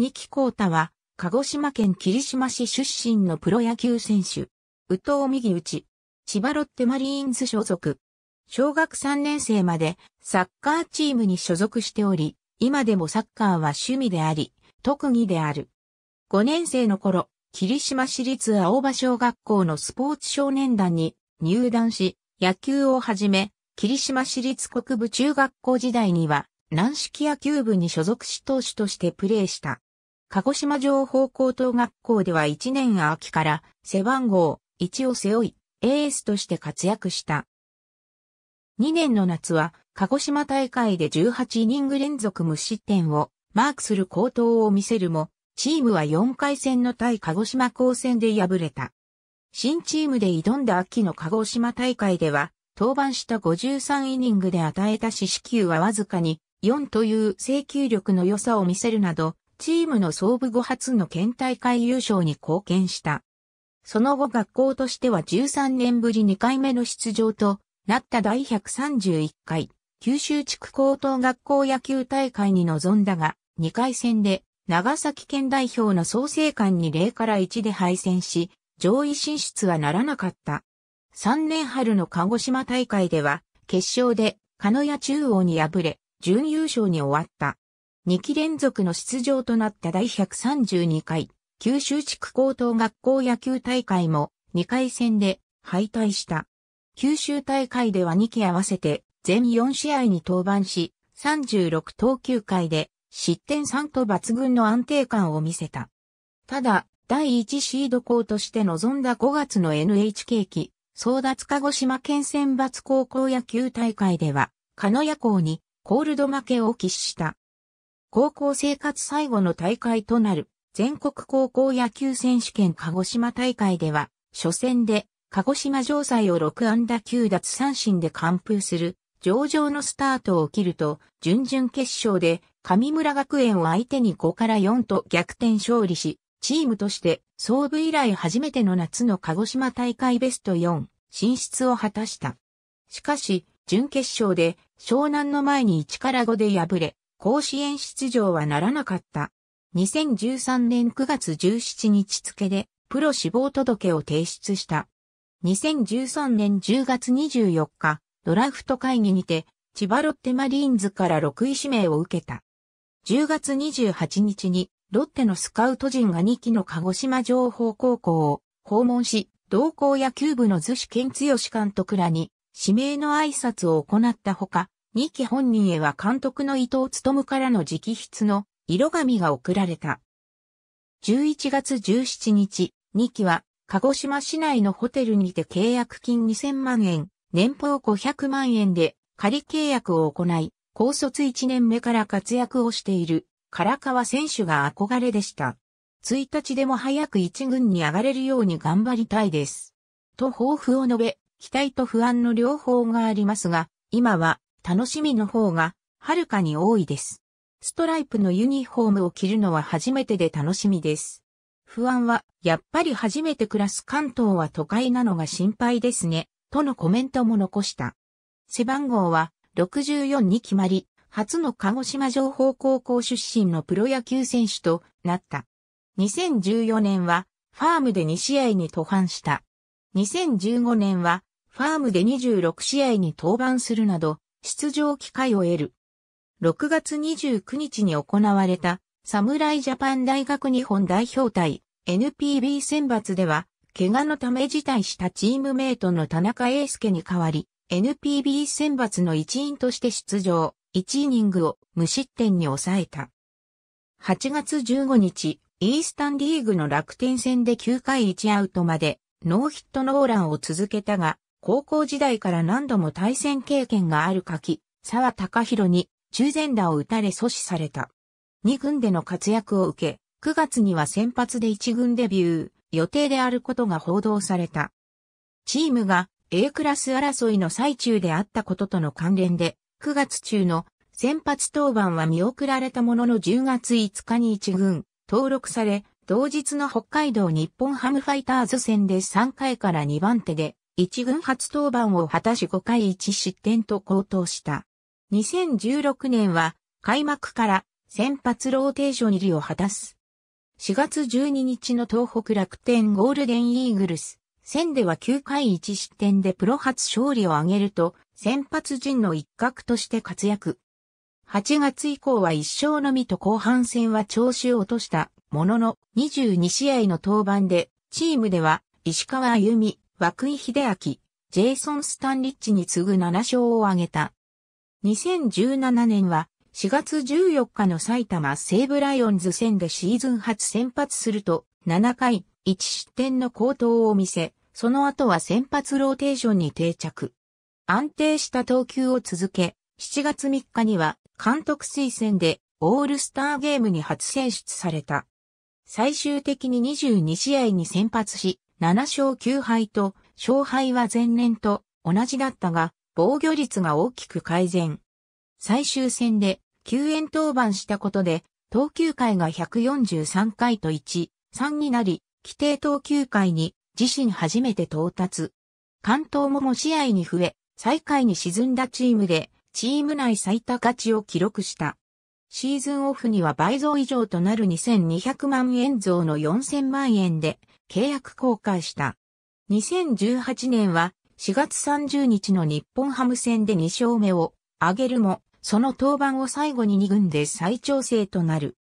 二木孝太は、鹿児島県霧島市出身のプロ野球選手。宇藤右内。千葉ロッテマリーンズ所属。小学3年生までサッカーチームに所属しており、今でもサッカーは趣味であり、特技である。5年生の頃、霧島市立青葉小学校のスポーツ少年団に入団し、野球をはじめ、霧島市立国部中学校時代には軟式野球部に所属し投手としてプレーした。鹿児島情報高等学校では1年秋から背番号1を背負い、エースとして活躍した。2年の夏は、鹿児島大会で18イニング連続無失点をマークする高等を見せるも、チームは4回戦の対鹿児島高戦で敗れた。新チームで挑んだ秋の鹿児島大会では、登板した53イニングで与えた四死球はわずかに4という制球力の良さを見せるなど、チームの総部後初の県大会優勝に貢献した。その後学校としては13年ぶり2回目の出場となった第131回九州地区高等学校野球大会に臨んだが、2回戦で長崎県代表の創成館に0から1で敗戦し、上位進出はならなかった。3年春の鹿児島大会では、決勝で、鹿屋中央に敗れ、準優勝に終わった。2期連続の出場となった第132回、九州地区高等学校野球大会も2回戦で敗退した。九州大会では2期合わせて全4試合に登板し、36投球回で失点3と抜群の安定感を見せた。ただ、第1シード校として臨んだ5月の NHK 期、争奪鹿児島県選抜高校野球大会では、鹿屋校にコールド負けを喫した。高校生活最後の大会となる全国高校野球選手権鹿児島大会では、初戦で鹿児島城西を6安打9奪三振で完封する上々のスタートを切ると、準々決勝で上村学園を相手に5から4と逆転勝利し、チームとして創部以来初めての夏の鹿児島大会ベスト4進出を果たした。しかし、準決勝で湘南の前に1から5で敗れ、甲子園出場はならなかった。2013年9月17日付でプロ死亡届を提出した。2013年10月24日、ドラフト会議にて、千葉ロッテマリーンズから6位指名を受けた。10月28日に、ロッテのスカウト陣が2期の鹿児島情報高校を訪問し、同校野球部の図志健剛監督らに指名の挨拶を行ったほか、二期本人へは監督の伊藤務からの直筆の色紙が送られた。11月17日、二期は鹿児島市内のホテルにて契約金2000万円、年俸500万円で仮契約を行い、高卒1年目から活躍をしている唐川選手が憧れでした。1日でも早く1軍に上がれるように頑張りたいです。と抱負を述べ、期待と不安の両方がありますが、今は楽しみの方が、はるかに多いです。ストライプのユニフォームを着るのは初めてで楽しみです。不安は、やっぱり初めて暮らす関東は都会なのが心配ですね、とのコメントも残した。背番号は64に決まり、初の鹿児島情報高校出身のプロ野球選手となった。2014年は、ファームで2試合に登板した。2015年は、ファームで26試合に登板するなど、出場機会を得る。6月29日に行われた、侍ジャパン大学日本代表対 NPB 選抜では、怪我のため辞退したチームメイトの田中英介に代わり、NPB 選抜の一員として出場、1イニングを無失点に抑えた。8月15日、イースタンリーグの楽天戦で9回1アウトまで、ノーヒットノーランを続けたが、高校時代から何度も対戦経験がある柿、沢隆弘に中前打を打たれ阻止された。2軍での活躍を受け、9月には先発で1軍デビュー、予定であることが報道された。チームが A クラス争いの最中であったこととの関連で、9月中の先発登板は見送られたものの10月5日に1軍登録され、同日の北海道日本ハムファイターズ戦で3回から2番手で1軍初登板を果たし5回1失点と高騰した。2016年は開幕から先発ローテーション入りを果たす。4月12日の東北楽天ゴールデンイーグルス戦では9回1失点でプロ初勝利を挙げると先発陣の一角として活躍。8月以降は1勝のみと後半戦は調子を落としたものの22試合の登板でチームでは石川歩美、涌井秀明、ジェイソン・スタンリッチに次ぐ7勝を挙げた。2017年は4月14日の埼玉西武ライオンズ戦でシーズン初先発すると7回1失点の好投を見せ、その後は先発ローテーションに定着。安定した投球を続け、7月3日には監督推薦でオールスターゲームに初選出された。最終的に22試合に先発し、7勝9敗と、勝敗は前年と同じだったが、防御率が大きく改善。最終戦で救援登板したことで、投球回が143回と1、3になり、規定投球回に自身初めて到達。関東もも試合に増え、最下位に沈んだチームで、チーム内最多勝ちを記録した。シーズンオフには倍増以上となる2200万円増の4000万円で、契約更改した。2018年は4月30日の日本ハム戦で2勝目を挙げるも、その登板を最後に2軍で再調整となる。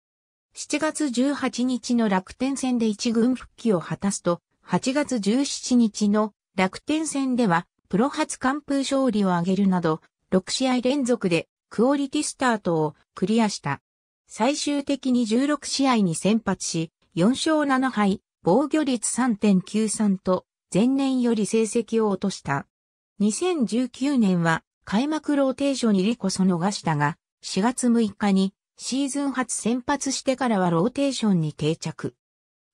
7月18日の楽天戦で1軍復帰を果たすと、8月17日の楽天戦では、プロ初完封勝利を挙げるなど、6試合連続でクオリティスタートをクリアした。最終的に16試合に先発し、4勝7敗、防御率3.93と前年より成績を落とした。2019年は開幕ローテーション入りこそ逃したが、4月6日にシーズン初先発してからはローテーションに定着。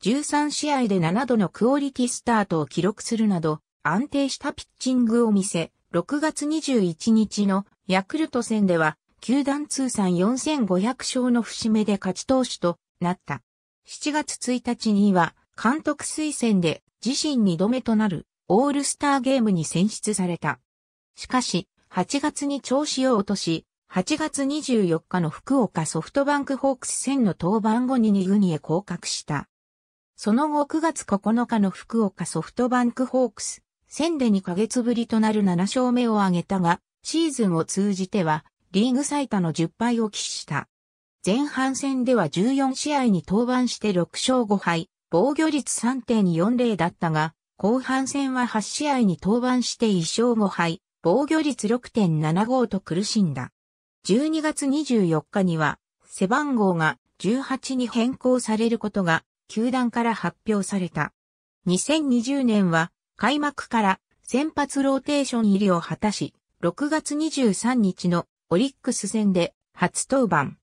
13試合で7度のクオリティスタートを記録するなど、安定したピッチングを見せ、6月21日のヤクルト戦では、球団通算4500勝の節目で勝ち投手となった。7月1日には、監督推薦で自身2度目となるオールスターゲームに選出された。しかし、8月に調子を落とし、8月24日の福岡ソフトバンクホークス戦の登板後に2軍へ降格した。その後9月9日の福岡ソフトバンクホークス戦で2ヶ月ぶりとなる7勝目を挙げたが、シーズンを通じてはリーグ最多の10敗を喫した。前半戦では14試合に登板して6勝5敗、防御率3.40だったが、後半戦は8試合に登板して1勝5敗、防御率6.75と苦しんだ。12月24日には、背番号が18に変更されることが、球団から発表された。2020年は、開幕から先発ローテーション入りを果たし、6月23日のオリックス戦で初登板。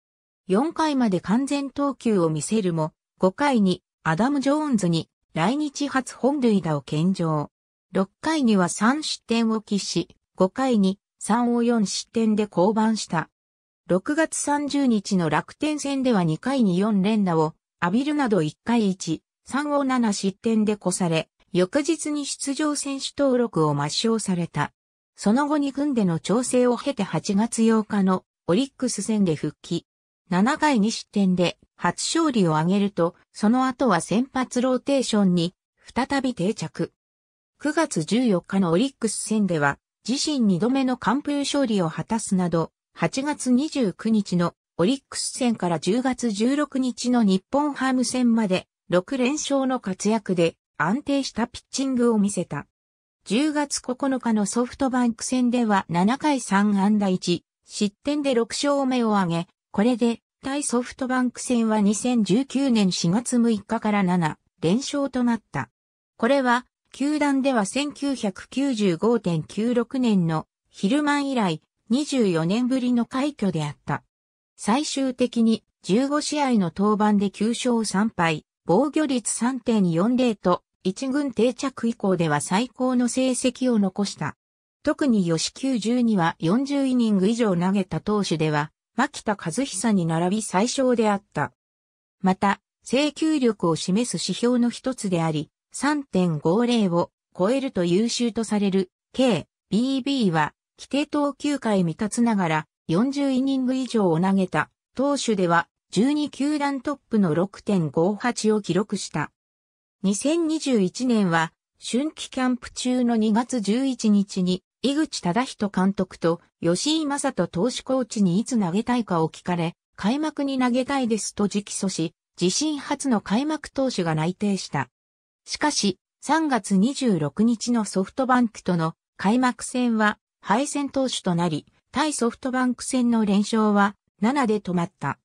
4回まで完全投球を見せるも、5回にアダム・ジョーンズに来日初本塁打を献上。6回には3失点を喫し、5回に3を4失点で降板した。6月30日の楽天戦では2回に4連打を浴びるなど1回1、3を7失点で越され、翌日に出場選手登録を抹消された。その後2軍での調整を経て8月8日のオリックス戦で復帰。7回2失点で初勝利を挙げると、その後は先発ローテーションに再び定着。9月14日のオリックス戦では、自身2度目の完封勝利を果たすなど、8月29日のオリックス戦から10月16日の日本ハム戦まで6連勝の活躍で安定したピッチングを見せた。10月9日のソフトバンク戦では7回3安打1失点で6勝目を挙げ、これで対ソフトバンク戦は2019年4月6日から7連勝となった。これは、球団では1995.96年のヒルマン以来24年ぶりの快挙であった。最終的に15試合の登板で9勝3敗、防御率3.40と一軍定着以降では最高の成績を残した。特に吉9 12は40イニング以上投げた投手では牧田和久に並び最小であった。また、請求力を示す指標の一つであり、3.50を超えると優秀とされる KBB は、規定投球回未達ながら40イニング以上を投げた投手では12球団トップの6.58を記録した。2021年は春季キャンプ中の2月11日に井口忠人監督と吉井正人投手コーチにいつ投げたいかを聞かれ、開幕に投げたいですと直訴し、自身初の開幕投手が内定した。しかし、3月26日のソフトバンクとの開幕戦は敗戦投手となり、対ソフトバンク戦の連勝は7で止まった。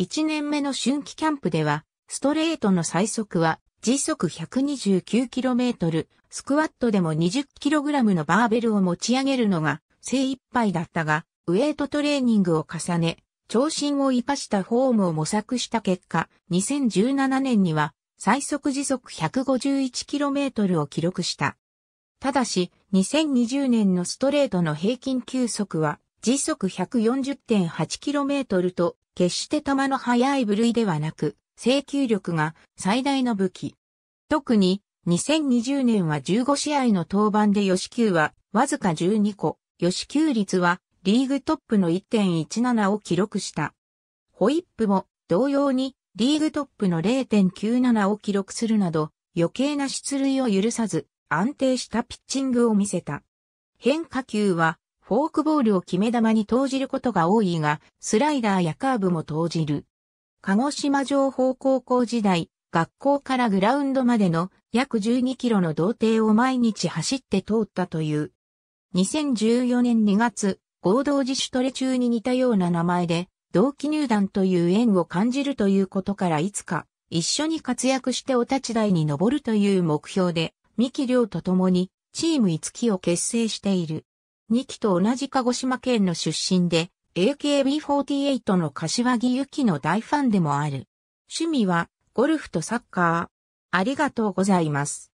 1年目の春季キャンプでは、ストレートの最速は時速 129km、スクワットでも 20kg のバーベルを持ち上げるのが精一杯だったが、ウエイトトレーニングを重ね、長身を活かしたフォームを模索した結果、2017年には最速時速 151km を記録した。ただし、2020年のストレートの平均球速は時速 140.8km と決して球の速い部類ではなく、制球力が最大の武器。特に2020年は15試合の登板で吉球はわずか12個、吉球率はリーグトップの1.17を記録した。ホイップも同様にリーグトップの0.97を記録するなど余計な出塁を許さず安定したピッチングを見せた。変化球はフォークボールを決め球に投じることが多いが、スライダーやカーブも投じる。鹿児島情報高校時代、学校からグラウンドまでの約12キロの童貞を毎日走って通ったという。2014年2月、合同自主トレ中に似たような名前で、同期入団という縁を感じるということからいつか、一緒に活躍してお立ち台に登るという目標で、三木亮と共に、チーム五木を結成している。二木と同じ鹿児島県の出身で、AKB48 の柏木由紀の大ファンでもある。趣味はゴルフとサッカー。ありがとうございます。